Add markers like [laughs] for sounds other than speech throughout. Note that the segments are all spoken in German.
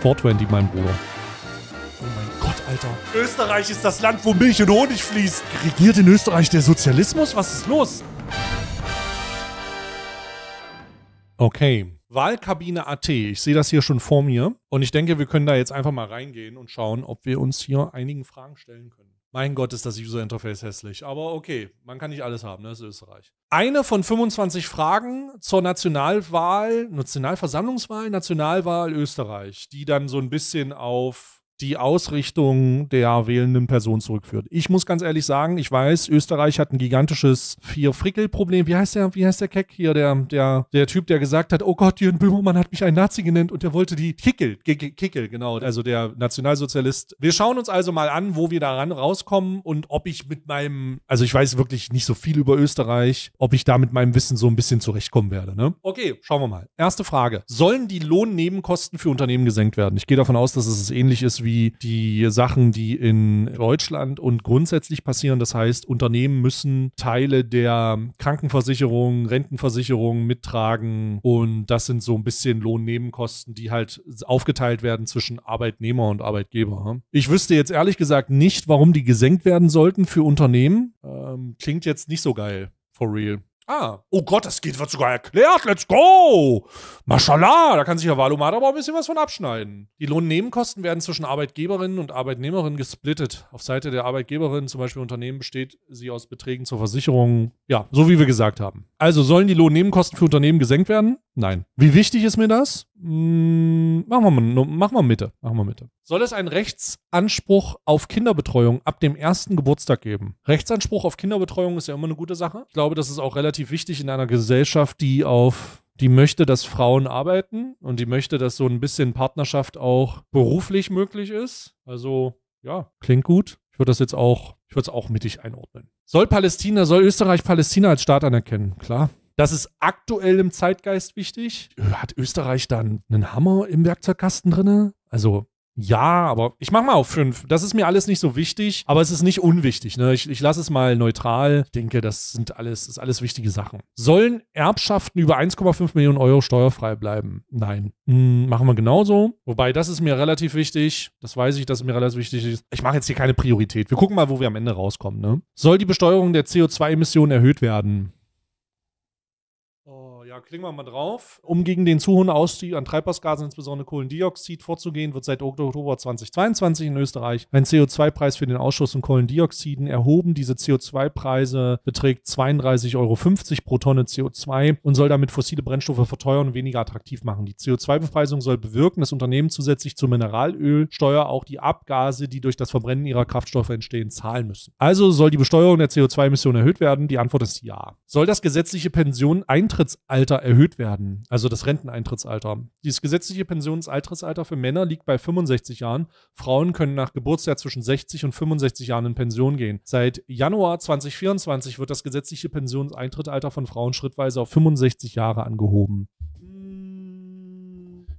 420, mein Bruder. Oh mein Gott, Alter. Österreich ist das Land, wo Milch und Honig fließt. Regiert in Österreich der Sozialismus? Was ist los? Okay. Wahlkabine AT. Ich sehe das hier schon vor mir. Und ich denke, wir können da jetzt einfach mal reingehen und schauen, ob wir uns hier einigen Fragen stellen können. Mein Gott, ist das User Interface hässlich. Aber okay, man kann nicht alles haben, ne? das ist Österreich. Eine von 25 Fragen zur Nationalwahl, Nationalversammlungswahl, Nationalwahl Österreich, die dann so ein bisschen auf die Ausrichtung der wählenden Person zurückführt. Ich muss ganz ehrlich sagen, ich weiß, Österreich hat ein gigantisches Vier-Frickel-Problem. Wie heißt der, wie heißt der Keck hier, der, der, der Typ, der gesagt hat, oh Gott, Jürgen Böhmermann hat mich ein Nazi genannt und der wollte die Kickel, Kickel, genau, also der Nationalsozialist. Wir schauen uns also mal an, wo wir daran rauskommen und ob ich mit meinem, also ich weiß wirklich nicht so viel über Österreich, ob ich da mit meinem Wissen so ein bisschen zurechtkommen werde, ne? Okay, schauen wir mal. Erste Frage. Sollen die Lohnnebenkosten für Unternehmen gesenkt werden? Ich gehe davon aus, dass es ähnlich ist wie wie die Sachen, die in Deutschland und grundsätzlich passieren. Das heißt, Unternehmen müssen Teile der Krankenversicherung, Rentenversicherung mittragen und das sind so ein bisschen Lohnnebenkosten, die halt aufgeteilt werden zwischen Arbeitnehmer und Arbeitgeber. Ich wüsste jetzt ehrlich gesagt nicht, warum die gesenkt werden sollten für Unternehmen. Ähm, klingt jetzt nicht so geil. For real. Ah. Oh Gott, das geht, wird sogar erklärt. Let's go! Maschallah, da kann sich ja Avalomat aber auch ein bisschen was von abschneiden. Die Lohnnebenkosten werden zwischen Arbeitgeberinnen und Arbeitnehmerinnen gesplittet. Auf Seite der Arbeitgeberin, zum Beispiel Unternehmen, besteht sie aus Beträgen zur Versicherung. Ja, so wie wir gesagt haben. Also sollen die Lohnnebenkosten für Unternehmen gesenkt werden? Nein. Wie wichtig ist mir das? Hm, machen wir mal, mach mal Mitte. Machen wir Mitte. Soll es einen Rechtsanspruch auf Kinderbetreuung ab dem ersten Geburtstag geben? Rechtsanspruch auf Kinderbetreuung ist ja immer eine gute Sache. Ich glaube, das ist auch relativ wichtig in einer Gesellschaft, die auf die möchte, dass Frauen arbeiten und die möchte, dass so ein bisschen Partnerschaft auch beruflich möglich ist. Also ja, klingt gut. Ich würde das jetzt auch, ich würde es auch mittig einordnen. Soll Palästina, soll Österreich Palästina als Staat anerkennen? Klar. Das ist aktuell im Zeitgeist wichtig. Hat Österreich dann einen Hammer im Werkzeugkasten drin? Also ja, aber ich mach mal auf fünf. Das ist mir alles nicht so wichtig, aber es ist nicht unwichtig. Ne? Ich, ich lasse es mal neutral. Ich denke, das sind alles, das ist alles wichtige Sachen. Sollen Erbschaften über 1,5 Millionen Euro steuerfrei bleiben? Nein. Hm, machen wir genauso. Wobei, das ist mir relativ wichtig. Das weiß ich, dass es mir relativ wichtig ist. Ich mache jetzt hier keine Priorität. Wir gucken mal, wo wir am Ende rauskommen. Ne? Soll die Besteuerung der CO2-Emissionen erhöht werden? klicken wir mal drauf. Um gegen den zu hohen Ausstieg an Treibhausgasen, insbesondere Kohlendioxid, vorzugehen, wird seit Oktober 2022 in Österreich ein CO2-Preis für den Ausstoß von Kohlendioxiden erhoben. Diese CO2-Preise beträgt 32,50 Euro pro Tonne CO2 und soll damit fossile Brennstoffe verteuern und weniger attraktiv machen. Die CO2-Bepreisung soll bewirken, dass Unternehmen zusätzlich zur Mineralölsteuer auch die Abgase, die durch das Verbrennen ihrer Kraftstoffe entstehen, zahlen müssen. Also soll die Besteuerung der CO2-Emissionen erhöht werden? Die Antwort ist ja. Soll das gesetzliche Pension Eintrittsalter Renteneintrittsalter erhöht werden, also das Renteneintrittsalter. Dieses gesetzliche Pensionsaltersalter für Männer liegt bei 65 Jahren. Frauen können nach Geburtsjahr zwischen 60 und 65 Jahren in Pension gehen. Seit Januar 2024 wird das gesetzliche Pensionseintrittsalter von Frauen schrittweise auf 65 Jahre angehoben.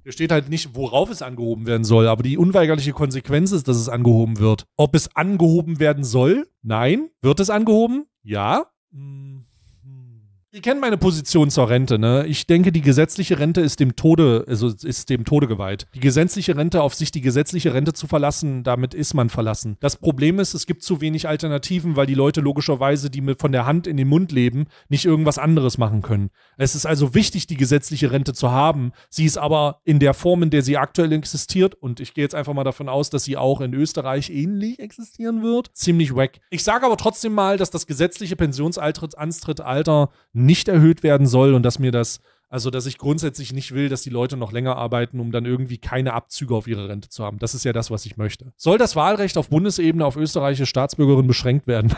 Hier steht halt nicht, worauf es angehoben werden soll, aber die unweigerliche Konsequenz ist, dass es angehoben wird. Ob es angehoben werden soll? Nein. Wird es angehoben? Ja. Hm. Ihr kennt meine Position zur Rente, ne? Ich denke, die gesetzliche Rente ist dem Tode, also ist dem Tode geweiht. Die gesetzliche Rente, auf sich die gesetzliche Rente zu verlassen, damit ist man verlassen. Das Problem ist, es gibt zu wenig Alternativen, weil die Leute logischerweise, die mit von der Hand in den Mund leben, nicht irgendwas anderes machen können. Es ist also wichtig, die gesetzliche Rente zu haben. Sie ist aber in der Form, in der sie aktuell existiert, und ich gehe jetzt einfach mal davon aus, dass sie auch in Österreich ähnlich existieren wird, ziemlich wack. Ich sage aber trotzdem mal, dass das gesetzliche Pensionsantrittsalter nicht erhöht werden soll und dass mir das, also dass ich grundsätzlich nicht will, dass die Leute noch länger arbeiten, um dann irgendwie keine Abzüge auf ihre Rente zu haben. Das ist ja das, was ich möchte. Soll das Wahlrecht auf Bundesebene auf österreichische Staatsbürgerinnen beschränkt werden?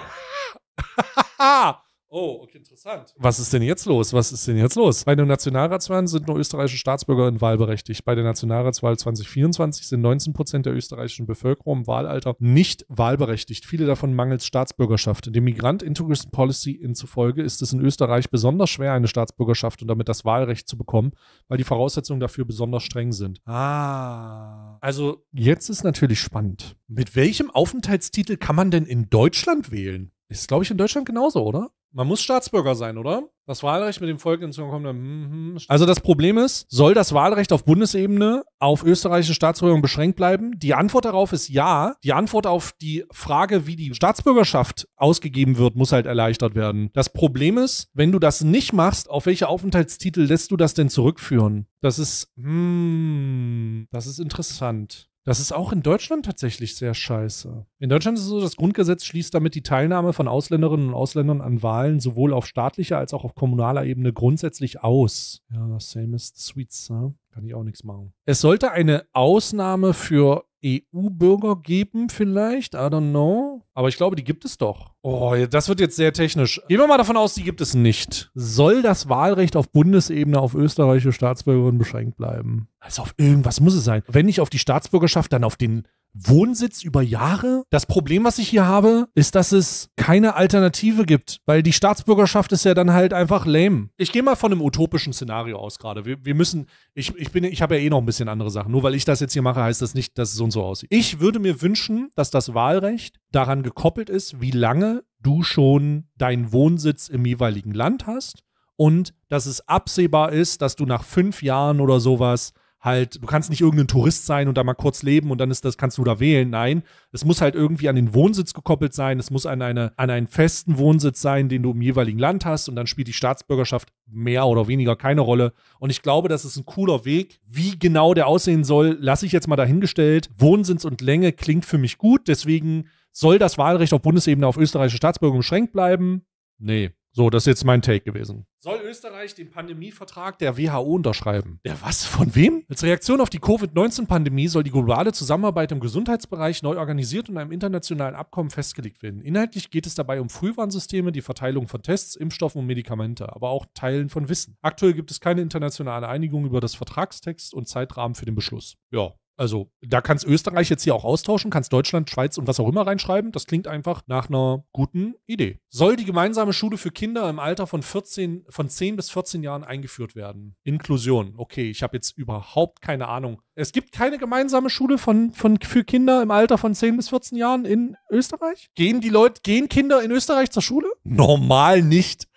[laughs] Oh, okay, interessant. Was ist denn jetzt los? Was ist denn jetzt los? Bei den Nationalratswahlen sind nur österreichische Staatsbürgerinnen wahlberechtigt. Bei der Nationalratswahl 2024 sind 19 Prozent der österreichischen Bevölkerung im Wahlalter nicht wahlberechtigt. Viele davon mangels Staatsbürgerschaft. Dem Migrant Integration Policy inzufolge ist es in Österreich besonders schwer, eine Staatsbürgerschaft und damit das Wahlrecht zu bekommen, weil die Voraussetzungen dafür besonders streng sind. Ah. Also jetzt ist natürlich spannend. Mit welchem Aufenthaltstitel kann man denn in Deutschland wählen? Ist, glaube ich, in Deutschland genauso, oder? Man muss Staatsbürger sein, oder? Das Wahlrecht mit dem Volk in Zukunft kommt hm, dann. Hm, hm. Also das Problem ist, soll das Wahlrecht auf Bundesebene auf österreichische Staatsbürger beschränkt bleiben? Die Antwort darauf ist ja. Die Antwort auf die Frage, wie die Staatsbürgerschaft ausgegeben wird, muss halt erleichtert werden. Das Problem ist, wenn du das nicht machst, auf welche Aufenthaltstitel lässt du das denn zurückführen? Das ist, hm, das ist interessant. Das ist auch in Deutschland tatsächlich sehr scheiße. In Deutschland ist es so, das Grundgesetz schließt damit die Teilnahme von Ausländerinnen und Ausländern an Wahlen sowohl auf staatlicher als auch auf kommunaler Ebene grundsätzlich aus. Ja, same as the sweets, ne? Kann ich auch nichts machen. Es sollte eine Ausnahme für EU-Bürger geben vielleicht, I don't know. Aber ich glaube, die gibt es doch. Oh, das wird jetzt sehr technisch. Gehen wir mal davon aus, die gibt es nicht. Soll das Wahlrecht auf Bundesebene auf österreichische Staatsbürgerinnen beschränkt bleiben? Also auf irgendwas muss es sein. Wenn nicht auf die Staatsbürgerschaft, dann auf den Wohnsitz über Jahre. Das Problem, was ich hier habe, ist, dass es keine Alternative gibt, weil die Staatsbürgerschaft ist ja dann halt einfach lame. Ich gehe mal von einem utopischen Szenario aus gerade. Wir, wir, müssen, ich, ich bin, ich habe ja eh noch ein bisschen andere Sachen. Nur weil ich das jetzt hier mache, heißt das nicht, dass es so und so aussieht. Ich würde mir wünschen, dass das Wahlrecht daran gekoppelt ist, wie lange du schon deinen Wohnsitz im jeweiligen Land hast und dass es absehbar ist, dass du nach fünf Jahren oder sowas halt, du kannst nicht irgendein Tourist sein und da mal kurz leben und dann ist das, kannst du da wählen. Nein, es muss halt irgendwie an den Wohnsitz gekoppelt sein, es muss an, eine, an einen festen Wohnsitz sein, den du im jeweiligen Land hast und dann spielt die Staatsbürgerschaft mehr oder weniger keine Rolle. Und ich glaube, das ist ein cooler Weg. Wie genau der aussehen soll, lasse ich jetzt mal dahingestellt. Wohnsitz und Länge klingt für mich gut, deswegen soll das Wahlrecht auf Bundesebene auf österreichische Staatsbürger beschränkt bleiben. Nee, so, das ist jetzt mein Take gewesen. Soll Österreich den Pandemievertrag der WHO unterschreiben? Der was? Von wem? Als Reaktion auf die Covid-19-Pandemie soll die globale Zusammenarbeit im Gesundheitsbereich neu organisiert und einem internationalen Abkommen festgelegt werden. Inhaltlich geht es dabei um Frühwarnsysteme, die Verteilung von Tests, Impfstoffen und Medikamente, aber auch Teilen von Wissen. Aktuell gibt es keine internationale Einigung über das Vertragstext und Zeitrahmen für den Beschluss. Ja, also da kannst Österreich jetzt hier auch austauschen, kannst Deutschland, Schweiz und was auch immer reinschreiben. Das klingt einfach nach einer guten Idee. Soll die gemeinsame Schule für Kinder im Alter von, 14, von 10 bis 14 Jahren eingeführt werden? Inklusion. Okay, ich habe jetzt überhaupt keine Ahnung. Es gibt keine gemeinsame Schule von, von, für Kinder im Alter von 10 bis 14 Jahren in Österreich? Gehen die Leute, gehen Kinder in Österreich zur Schule? Normal nicht.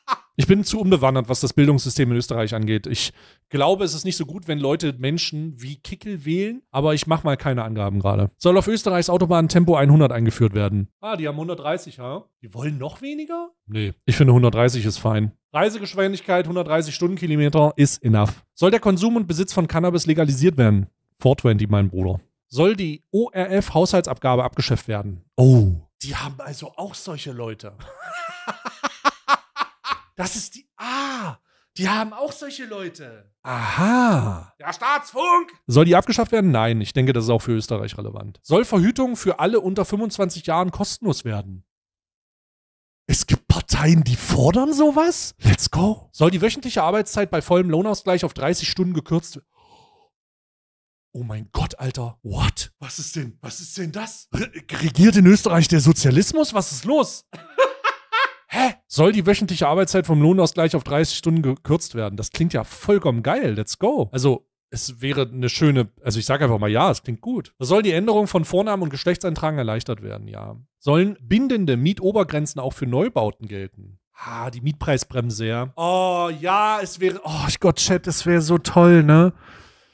[laughs] ich bin zu unbewandert, was das Bildungssystem in Österreich angeht. Ich glaube, es ist nicht so gut, wenn Leute Menschen wie Kickel wählen, aber ich mache mal keine Angaben gerade. Soll auf Österreichs Autobahn Tempo 100 eingeführt werden? Ah, die haben 130, ha? Die wollen noch weniger? Nee, ich finde 130 ist fein. Reisegeschwindigkeit 130 Stundenkilometer ist enough. Soll der Konsum und Besitz von Cannabis legalisiert werden? 420, mein Bruder. Soll die ORF-Haushaltsabgabe abgeschafft werden? Oh, die haben also auch solche Leute. [laughs] Das ist die. Ah! Die haben auch solche Leute. Aha. Der Staatsfunk. Soll die abgeschafft werden? Nein, ich denke, das ist auch für Österreich relevant. Soll Verhütung für alle unter 25 Jahren kostenlos werden? Es gibt Parteien, die fordern sowas? Let's go. Soll die wöchentliche Arbeitszeit bei vollem Lohnausgleich auf 30 Stunden gekürzt werden? Oh mein Gott, Alter. What? Was ist denn? Was ist denn das? Regiert in Österreich der Sozialismus? Was ist los? Hä? Soll die wöchentliche Arbeitszeit vom Lohnausgleich auf 30 Stunden gekürzt werden? Das klingt ja vollkommen geil. Let's go. Also, es wäre eine schöne, also ich sage einfach mal ja, es klingt gut. Also soll die Änderung von Vornamen und Geschlechtseintragen erleichtert werden? Ja. Sollen bindende Mietobergrenzen auch für Neubauten gelten? Ah, die Mietpreisbremse, ja. Oh, ja, es wäre, oh Gott, Chat, es wäre so toll, ne?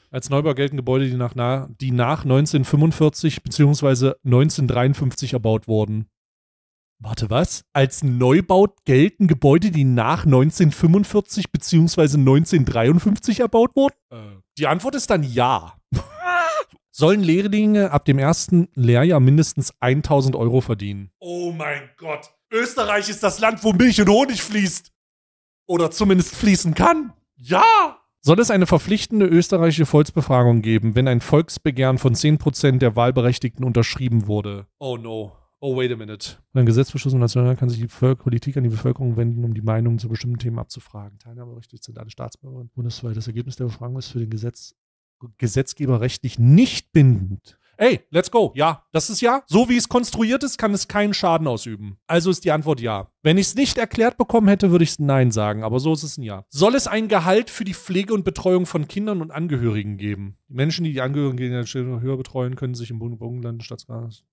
Als Neubau gelten Gebäude, die nach, die nach 1945 bzw. 1953 erbaut wurden. Warte, was? Als Neubau gelten Gebäude, die nach 1945 bzw. 1953 erbaut wurden? Äh. Die Antwort ist dann ja. [laughs] Sollen Lehrlinge ab dem ersten Lehrjahr mindestens 1000 Euro verdienen? Oh mein Gott. Österreich ist das Land, wo Milch und Honig fließt. Oder zumindest fließen kann. Ja! Soll es eine verpflichtende österreichische Volksbefragung geben, wenn ein Volksbegehren von 10% der Wahlberechtigten unterschrieben wurde? Oh no oh, wait a minute. Ein Gesetzbeschluss im Nationalrat kann sich die Politik an die Bevölkerung wenden, um die Meinung zu bestimmten Themen abzufragen. Teilnahmeberechtigt sind alle Staatsbürger. Bundesweit das Ergebnis der Befragung ist für den Gesetz Gesetzgeber rechtlich nicht bindend ey, let's go, ja, das ist ja, so wie es konstruiert ist, kann es keinen Schaden ausüben. Also ist die Antwort ja. Wenn ich es nicht erklärt bekommen hätte, würde ich es nein sagen, aber so ist es ein ja. Soll es ein Gehalt für die Pflege und Betreuung von Kindern und Angehörigen geben? Menschen, die die Angehörigen der höher betreuen, können sich im Bundesland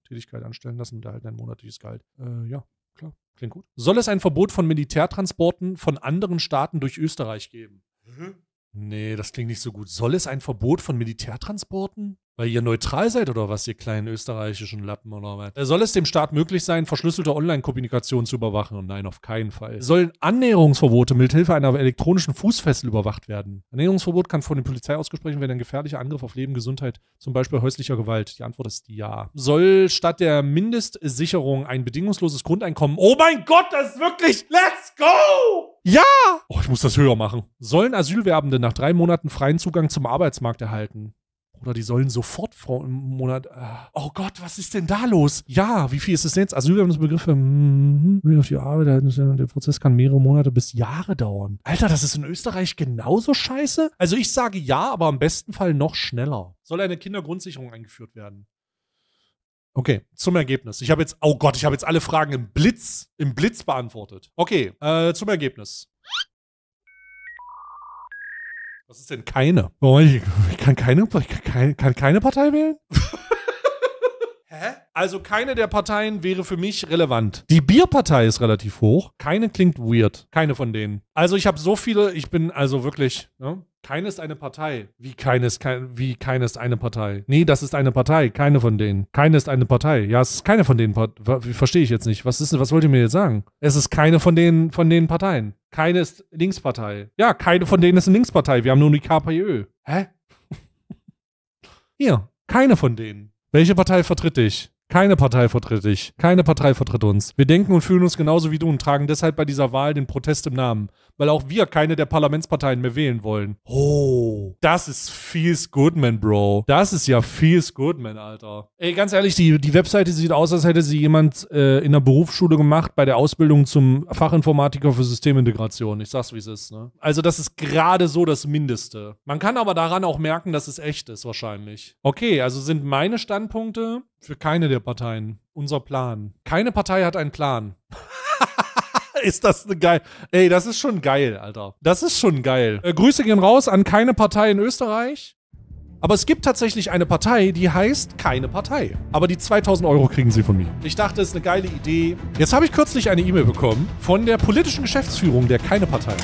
Tätigkeit anstellen lassen und erhalten ein monatliches Gehalt. Äh, ja, klar, klingt gut. Soll es ein Verbot von Militärtransporten von anderen Staaten durch Österreich geben? Mhm. Nee, das klingt nicht so gut. Soll es ein Verbot von Militärtransporten? Weil ihr neutral seid oder was, ihr kleinen österreichischen Lappen oder was? Äh, soll es dem Staat möglich sein, verschlüsselte Online-Kommunikation zu überwachen? Und nein, auf keinen Fall. Sollen Annäherungsverbote mithilfe einer elektronischen Fußfessel überwacht werden? Annäherungsverbot kann von der Polizei ausgesprochen werden, ein gefährlicher Angriff auf Leben, Gesundheit, zum Beispiel häuslicher Gewalt. Die Antwort ist ja. Soll statt der Mindestsicherung ein bedingungsloses Grundeinkommen. Oh mein Gott, das ist wirklich. Let's go! Ja! Oh, ich muss das höher machen. Sollen Asylwerbende nach drei Monaten freien Zugang zum Arbeitsmarkt erhalten? Oder die sollen sofort vor einem Monat. Äh, oh Gott, was ist denn da los? Ja, wie viel ist es denn jetzt? Asylbegriffe. Mm, hm, hm, hm, auf die Arbeit. Der Prozess kann mehrere Monate bis Jahre dauern. Alter, das ist in Österreich genauso scheiße? Also ich sage ja, aber im besten Fall noch schneller. Soll eine Kindergrundsicherung eingeführt werden? Okay, zum Ergebnis. Ich habe jetzt, oh Gott, ich habe jetzt alle Fragen im Blitz, im Blitz beantwortet. Okay, äh, zum Ergebnis. Was ist denn keine? Oh, ich, ich, kann keine, ich kann keine, kann keine Partei wählen? [laughs] Also keine der Parteien wäre für mich relevant. Die Bierpartei ist relativ hoch. Keine klingt weird. Keine von denen. Also ich habe so viele, ich bin also wirklich, ne? Keine ist eine Partei. Wie keine ist, kein, wie keine ist eine Partei. Nee, das ist eine Partei. Keine von denen. Keine ist eine Partei. Ja, es ist keine von denen. Verstehe ich jetzt nicht. Was ist, was wollt ihr mir jetzt sagen? Es ist keine von den, von den Parteien. Keine ist Linkspartei. Ja, keine von denen ist eine Linkspartei. Wir haben nur die KPÖ. Hä? [laughs] Hier, keine von denen. Welche Partei vertritt dich? Keine Partei vertritt dich. Keine Partei vertritt uns. Wir denken und fühlen uns genauso wie du und tragen deshalb bei dieser Wahl den Protest im Namen, weil auch wir keine der Parlamentsparteien mehr wählen wollen. Oh. Das ist Feels Goodman, Bro. Das ist ja Feels Goodman, Alter. Ey, ganz ehrlich, die, die Webseite sieht aus, als hätte sie jemand äh, in der Berufsschule gemacht bei der Ausbildung zum Fachinformatiker für Systemintegration. Ich sag's, wie es ist. Ne? Also, das ist gerade so das Mindeste. Man kann aber daran auch merken, dass es echt ist, wahrscheinlich. Okay, also sind meine Standpunkte für keine der Parteien unser Plan. Keine Partei hat einen Plan. [laughs] ist das eine geil. Ey, das ist schon geil, Alter. Das ist schon geil. Äh, Grüße gehen raus an keine Partei in Österreich. Aber es gibt tatsächlich eine Partei, die heißt keine Partei. Aber die 2000 Euro kriegen sie von mir. Ich dachte, es ist eine geile Idee. Jetzt habe ich kürzlich eine E-Mail bekommen von der politischen Geschäftsführung der keine Partei.